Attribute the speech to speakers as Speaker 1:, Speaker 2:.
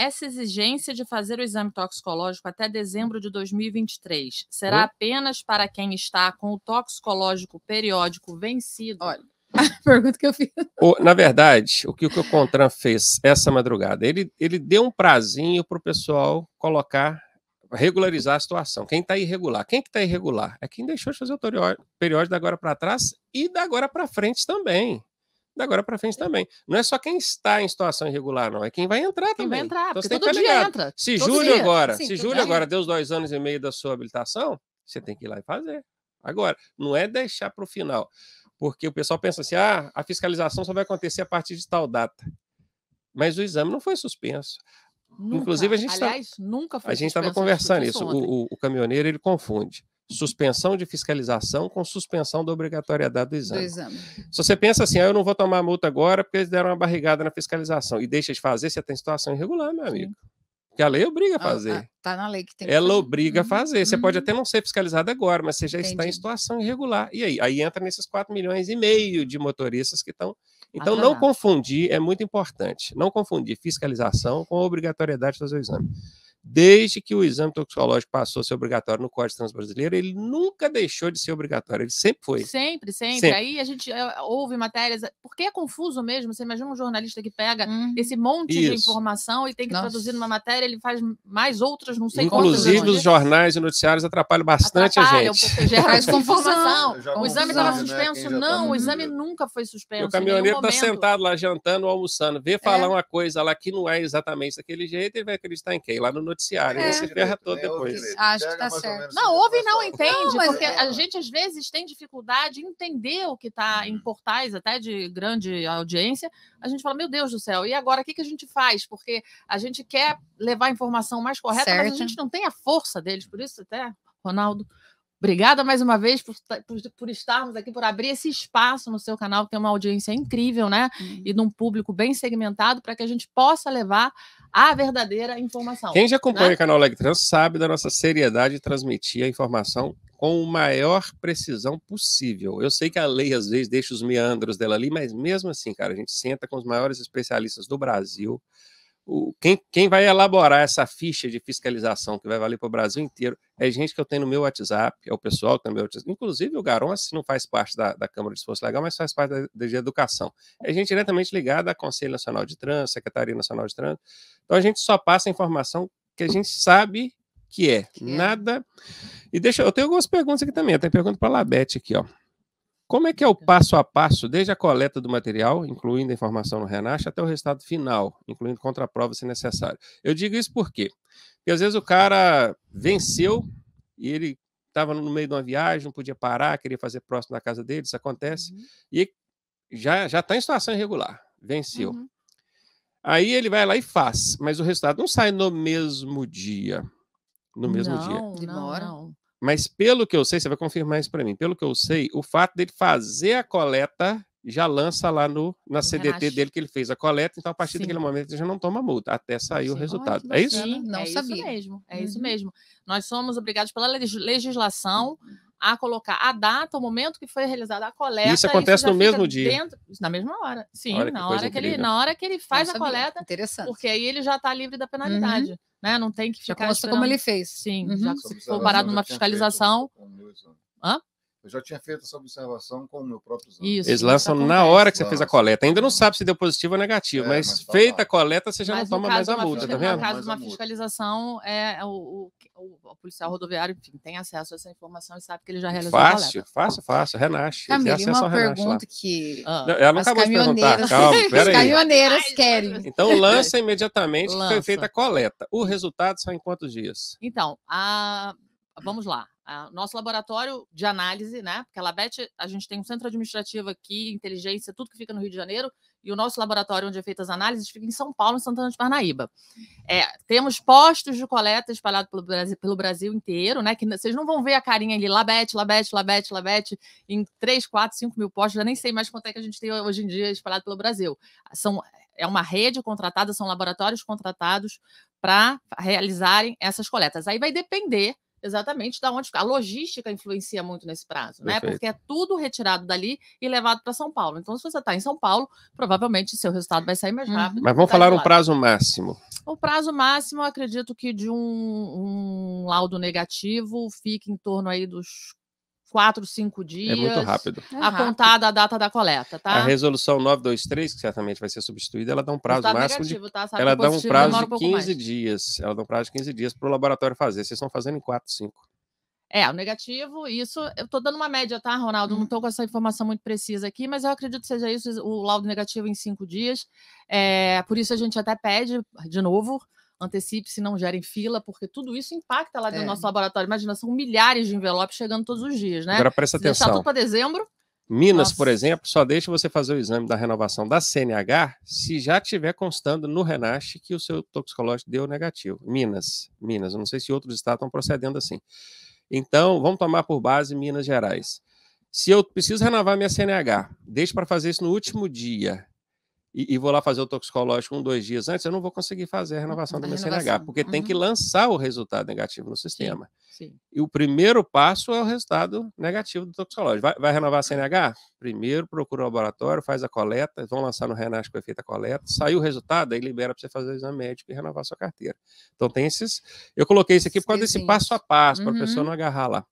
Speaker 1: Essa exigência de fazer o exame toxicológico até dezembro de 2023 será Oi? apenas para quem está com o toxicológico periódico vencido. Olha, a pergunta
Speaker 2: que eu fiz. O, na verdade, o que o Contran fez essa madrugada? Ele, ele deu um prazinho para o pessoal colocar, regularizar a situação. Quem está irregular? Quem que está irregular? É quem deixou de fazer o periódico da agora para trás e da agora para frente também da agora para frente também. Não é só quem está em situação irregular, não, é quem vai entrar quem também. Vai entrar, então, você tem que ligado. Entra, se julho dia. agora, Sim, se julho é. agora deu os dois anos e meio da sua habilitação, você tem que ir lá e fazer. Agora, não é deixar para o final, porque o pessoal pensa assim: ah, a fiscalização só vai acontecer a partir de tal data. Mas o exame não foi suspenso.
Speaker 1: Nunca. Inclusive, a gente Aliás, tá, nunca foi A gente estava conversando isso. O,
Speaker 2: o, o, caminhoneiro ele confunde suspensão de fiscalização com suspensão da obrigatoriedade do exame. do exame. Se você pensa assim, ah, eu não vou tomar multa agora porque eles deram uma barrigada na fiscalização e deixa de fazer, você tem situação irregular, meu amigo. Sim. Porque a lei obriga a ah, fazer. Ah, tá na lei que tem. Ela obriga uhum. a fazer. Você uhum. pode até não ser fiscalizado agora, mas você já Entendi. está em situação irregular. E aí? Aí entra nesses 4 milhões e meio de motoristas que estão. Então, não confundir, é muito importante, não confundir fiscalização com a obrigatoriedade de fazer o exame desde que o exame toxicológico passou a ser obrigatório no Código Transbrasileiro, ele nunca deixou de ser obrigatório, ele sempre foi.
Speaker 1: Sempre, sempre. sempre. Aí a gente eh, ouve matérias, porque é confuso mesmo, você imagina um jornalista que pega hum. esse monte Isso. de informação e tem que Nossa. traduzir numa matéria, ele faz mais outras, não sei Inclusive quantas, os
Speaker 2: jornais e noticiários atrapalham bastante atrapalham, a gente. Porque gera confusão. O exame estava suspenso, né? não, tá o exame
Speaker 1: nunca foi suspenso. o caminhoneiro está
Speaker 2: sentado lá jantando ou almoçando, vê falar é. uma coisa lá que não é exatamente daquele jeito, ele vai acreditar em quem? Lá no noticiário. Né? É. Você guerra toda né? depois. Direito.
Speaker 1: Acho que tá certo. Não, ouve e não tá entende, não, mas... porque é a gente às vezes tem dificuldade em entender o que está em uhum. portais até de grande audiência. A gente fala, meu Deus do céu, e agora o que, que a gente faz? Porque a gente quer levar a informação mais correta, certo. mas a gente não tem a força deles, por isso até, Ronaldo, Obrigada mais uma vez por, por, por, estarmos aqui, por abrir esse espaço no seu canal, que tem uma audiência incrível, né? Uhum. E de um público bem segmentado, para que a gente possa levar a verdadeira informação. Quem já né? acompanha né? o canal
Speaker 2: Trans sabe da nossa seriedade de transmitir a informação com o maior precisão possível. Eu sei que a lei às vezes deixa os meandros dela ali, mas mesmo assim, cara, a gente senta com os maiores especialistas do Brasil o, quem, quem vai elaborar essa ficha de fiscalização que vai valer para o Brasil inteiro é gente que eu tenho no meu WhatsApp, é o pessoal que tem tá no meu WhatsApp. Inclusive, o Garonce não faz parte da, da Câmara de Esforço Legal, mas faz parte da, de Educação. É gente diretamente ligada ao Conselho Nacional de Trânsito, Secretaria Nacional de Trânsito. Então, a gente só passa a informação que a gente sabe que é. Que é. Nada. É. E deixa, eu tenho algumas perguntas aqui também. Tem pergunta para a Labete aqui, ó. Como é que é o passo a passo, desde a coleta do material, incluindo a informação no Renache, até o resultado final, incluindo contraprova se necessário? Eu digo isso Porque às vezes o cara venceu e ele estava no meio de uma viagem, não podia parar, queria fazer próximo da casa dele, isso acontece, uhum. e já já está em situação irregular, venceu. Uhum. Aí ele vai lá e faz, mas o resultado não sai no mesmo dia. No mesmo não,
Speaker 1: dia. Demora. Não, não.
Speaker 2: Mas pelo que eu sei, você vai confirmar isso para mim. Pelo que eu sei, o fato dele fazer a coleta já lança lá no, na CDT dele que ele fez a coleta, então a partir Sim. daquele momento ele já não toma multa, até sair Sim. o resultado. é isso? Sim,
Speaker 1: não é sabia. Isso mesmo, é uhum. isso mesmo. Nós somos obrigados pela legislação a colocar a data, o momento que foi realizada a coleta. Isso acontece isso no mesmo dia. Dentro, na mesma hora. Sim, na, hora que ele, na hora que ele faz Nossa, a coleta. Interessante. Porque aí ele já está livre da penalidade. Uhum. Né? Não tem que ficar. Já como ele fez. Sim, uhum. já se parado numa fiscalização.
Speaker 2: Hã? Eu já tinha feito essa observação com o meu próprio exame. Isso, Eles tá lançam na hora que você fez a coleta. Ainda não sabe se deu positivo ou negativo, é, mas, mas tá feita lá. a coleta, você já mas não toma mais a multa, tá vendo? No caso de
Speaker 1: uma fiscalização, é, é o, o, o, policial rodoviário enfim, tem acesso a essa informação e sabe que ele já realizou fácil, a
Speaker 2: coleta. Fácil, fácil, Renasce. Camila, uma pergunta que não, ela não acabou de perguntar, calma, peraí. As caminhoneiras
Speaker 1: querem. Então lança
Speaker 2: imediatamente lança. que foi feita a coleta. O resultado sai em quantos dias?
Speaker 1: Então, a... vamos lá nosso laboratório de análise, né? Porque a Labet, a gente tem um centro administrativo aqui, inteligência, tudo que fica no Rio de Janeiro, e o nosso laboratório onde é feitas as análises fica em São Paulo, em Santana de Parnaíba. É, temos postos de coleta espalhados pelo Brasil, pelo Brasil inteiro, né? Que vocês não vão ver a carinha ali, Labet, Labet, Labet, Labet, em 3, 4, 5 mil postos, já nem sei mais quanto é que a gente tem hoje em dia espalhado pelo Brasil. São, é uma rede contratada, são laboratórios contratados para realizarem essas coletas. Aí vai depender Exatamente, da onde a logística influencia muito nesse prazo, Perfeito. né? Porque é tudo retirado dali e levado para São Paulo. Então, se você está em São Paulo, provavelmente seu resultado vai sair mais uhum. rápido. Uhum. Mas vamos tá falar um prazo
Speaker 2: máximo.
Speaker 1: O prazo máximo, acredito que de um, um laudo negativo fique em torno aí dos quatro, cinco dias. É muito rápido. É a contar da data da coleta, tá? A
Speaker 2: resolução 923, que certamente vai ser substituída, ela dá um prazo máximo negativo, de... Tá? Ela dá um prazo de 15 dias. Ela dá um prazo de 15 dias para o laboratório fazer. Vocês estão fazendo em quatro cinco
Speaker 1: É, o negativo, isso, eu estou dando uma média, tá, Ronaldo? Não estou uhum. com essa informação muito precisa aqui, mas eu acredito que seja isso, o laudo negativo em cinco dias. É, por isso a gente até pede, de novo, antecipe-se, não gerem fila, porque tudo isso impacta lá no é. nosso laboratório. Imagina, são milhares de envelopes chegando todos os dias, né? Agora presta atenção. Deixar tudo para dezembro.
Speaker 2: Minas, Nossa. por exemplo, só deixa você fazer o exame da renovação da CNH se já tiver constando no Renache que o seu toxicológico deu negativo. Minas, Minas, eu não sei se outros estados estão procedendo assim. Então, vamos tomar por base Minas Gerais. Se eu preciso renovar minha CNH, deixa para fazer isso no último dia e, e, vou lá fazer o toxicológico um, dois dias antes, eu não vou conseguir fazer a renovação uhum, da minha CNH, porque uhum. tem que uhum. lançar o resultado negativo no sistema. Sim, sim. E o primeiro passo é o resultado negativo do toxicológico. Vai, vai renovar a tá. CNH? Primeiro procura o laboratório, faz a coleta, vão lançar no Renasco com efeito a coleta, saiu o resultado, aí libera para você fazer o exame médico e renovar a sua carteira. Então tem esses. Eu coloquei isso aqui por causa desse passo a passo, uhum. para a pessoa não agarrar lá.